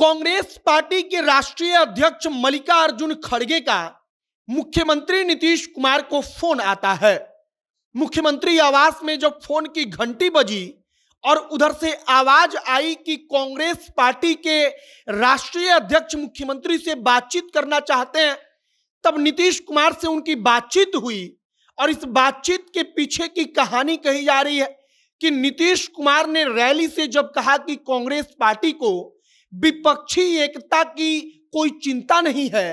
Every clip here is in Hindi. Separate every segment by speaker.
Speaker 1: कांग्रेस पार्टी के राष्ट्रीय अध्यक्ष मल्लिकार्जुन खड़गे का मुख्यमंत्री नीतीश कुमार को फोन आता है मुख्यमंत्री आवास में जब फोन की घंटी बजी और उधर से आवाज आई कि कांग्रेस पार्टी के राष्ट्रीय अध्यक्ष मुख्यमंत्री से बातचीत करना चाहते हैं तब नीतीश कुमार से उनकी बातचीत हुई और इस बातचीत के पीछे की कहानी कही जा रही है कि नीतीश कुमार ने रैली से जब कहा कि कांग्रेस पार्टी को विपक्षी एकता की कोई चिंता नहीं है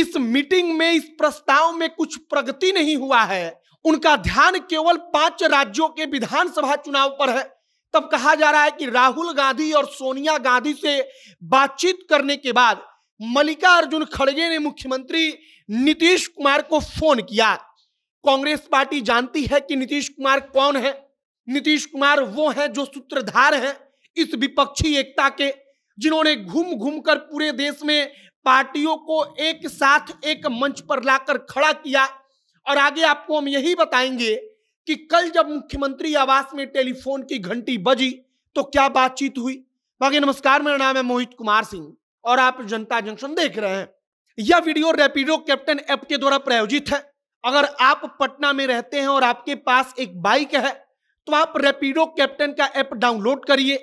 Speaker 1: इस मीटिंग में इस प्रस्ताव में कुछ प्रगति नहीं हुआ है उनका ध्यान केवल पांच राज्यों के विधानसभा चुनाव पर है तब कहा जा रहा है कि राहुल गांधी और सोनिया गांधी से बातचीत करने के बाद मल्लिकार्जुन खड़गे ने मुख्यमंत्री नीतीश कुमार को फोन किया कांग्रेस पार्टी जानती है कि नीतीश कुमार कौन है नीतीश कुमार वो है जो सूत्रधार है इस विपक्षी एकता के जिन्होंने घूम घूम कर पूरे देश में पार्टियों को एक साथ एक मंच पर लाकर खड़ा किया और आगे आपको हम यही बताएंगे कि कल जब मुख्यमंत्री आवास में टेलीफोन की घंटी बजी तो क्या बातचीत हुई बाकी नमस्कार मेरा नाम है मोहित कुमार सिंह और आप जनता जंक्शन देख रहे हैं यह वीडियो रेपिडो कैप्टन ऐप के द्वारा प्रायोजित है अगर आप पटना में रहते हैं और आपके पास एक बाइक है तो आप रेपिडो कैप्टन का ऐप डाउनलोड करिए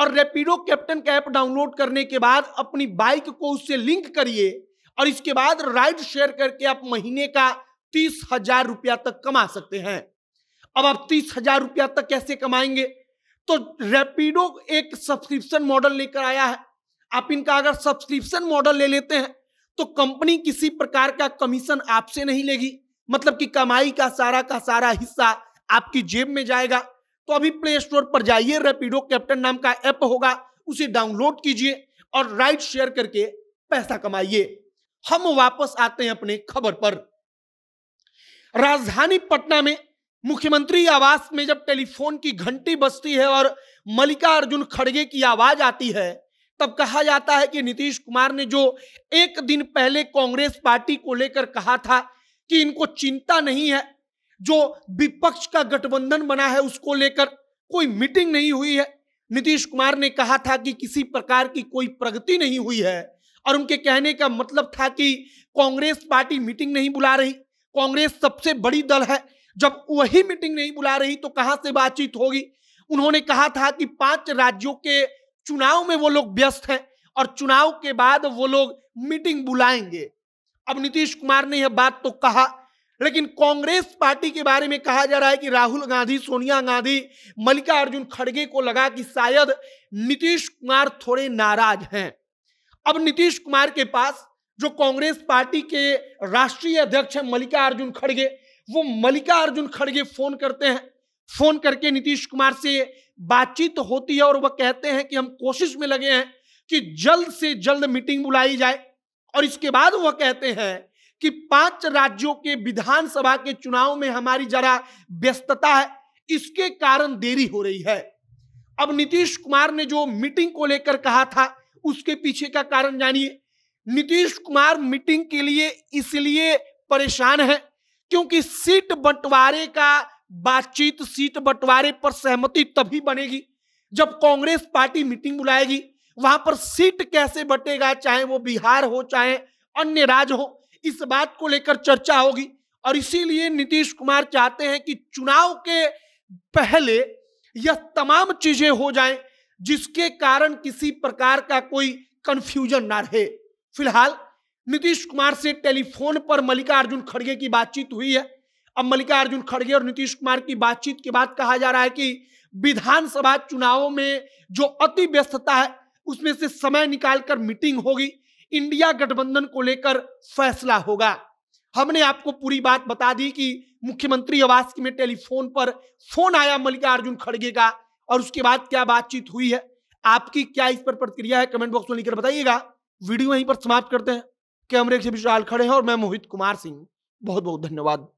Speaker 1: और रेपिडो कैप्टन का ऐप डाउनलोड करने के बाद अपनी बाइक को उससे लिंक करिए और इसके बाद राइड शेयर करके आप महीने का तीस हजार रुपया तक कमा सकते हैं अब आप तीस हजार रुपया तक कैसे कमाएंगे तो रेपिडो एक सब्सक्रिप्शन मॉडल लेकर आया है आप इनका अगर सब्सक्रिप्शन मॉडल ले लेते हैं तो कंपनी किसी प्रकार का कमीशन आपसे नहीं लेगी मतलब कि कमाई का सारा का सारा हिस्सा आपकी जेब में जाएगा तो अभी प्ले स्टोर पर जाइए रेपिडो कैप्टन नाम का ऐप होगा उसे डाउनलोड कीजिए और राइट शेयर करके पैसा कमाइए हम वापस आते हैं अपने खबर पर राजधानी पटना में मुख्यमंत्री आवास में जब टेलीफोन की घंटी बजती है और मल्लिकार्जुन खड़गे की आवाज आती है तब कहा जाता है कि नीतीश कुमार ने जो एक दिन पहले कांग्रेस पार्टी को लेकर कहा था कि इनको चिंता नहीं है जो विपक्ष का गठबंधन बना है उसको लेकर कोई मीटिंग नहीं हुई है नीतीश कुमार ने कहा था कि किसी प्रकार की कोई प्रगति नहीं हुई है और उनके कहने का मतलब था कि कांग्रेस पार्टी मीटिंग नहीं बुला रही कांग्रेस सबसे बड़ी दल है जब वही मीटिंग नहीं बुला रही तो कहां से बातचीत होगी उन्होंने कहा था कि पांच राज्यों के चुनाव में वो लोग व्यस्त हैं और चुनाव के बाद वो लोग मीटिंग बुलाएंगे अब नीतीश कुमार ने यह बात तो कहा लेकिन कांग्रेस पार्टी के बारे में कहा जा रहा है कि राहुल गांधी सोनिया गांधी मल्लिका अर्जुन खड़गे को लगा कि शायद नीतीश कुमार थोड़े नाराज हैं अब नीतीश कुमार के पास जो कांग्रेस पार्टी के राष्ट्रीय अध्यक्ष हैं अर्जुन खड़गे वो मल्लिका अर्जुन खड़गे फोन करते हैं फोन करके नीतीश कुमार से बातचीत होती है और वह कहते हैं कि हम कोशिश में लगे हैं कि जल्द से जल्द मीटिंग बुलाई जाए और इसके बाद वह कहते हैं कि पांच राज्यों के विधानसभा के चुनाव में हमारी जरा व्यस्तता है इसके कारण देरी हो रही है अब नीतीश कुमार ने जो मीटिंग को लेकर कहा था उसके पीछे का कारण जानिए नीतीश कुमार मीटिंग के लिए इसलिए परेशान है क्योंकि सीट बंटवारे का बातचीत सीट बंटवारे पर सहमति तभी बनेगी जब कांग्रेस पार्टी मीटिंग बुलाएगी वहां पर सीट कैसे बटेगा चाहे वो बिहार हो चाहे अन्य राज्य हो इस बात को लेकर चर्चा होगी और इसीलिए नीतीश कुमार चाहते हैं कि चुनाव के पहले यह तमाम चीजें हो जाएं जिसके कारण किसी प्रकार का कोई कंफ्यूजन ना रहे फिलहाल नीतीश कुमार से टेलीफोन पर मल्लिकार्जुन खड़गे की बातचीत हुई है अब मल्लिकार्जुन खड़गे और नीतीश कुमार की बातचीत के बाद कहा जा रहा है कि विधानसभा चुनावों में जो अति व्यस्तता है उसमें से समय निकालकर मीटिंग होगी इंडिया गठबंधन को लेकर फैसला होगा हमने आपको पूरी बात बता दी कि मुख्यमंत्री आवास में टेलीफोन पर फोन आया मल्लिकार्जुन खड़गे का और उसके बाद क्या बातचीत हुई है आपकी क्या इस पर प्रतिक्रिया है कमेंट बॉक्स में लिखकर बताइएगा वीडियो यहीं पर समाप्त करते हैं कैमरे से विशाल खड़े हैं और मैं मोहित कुमार सिंह बहुत बहुत धन्यवाद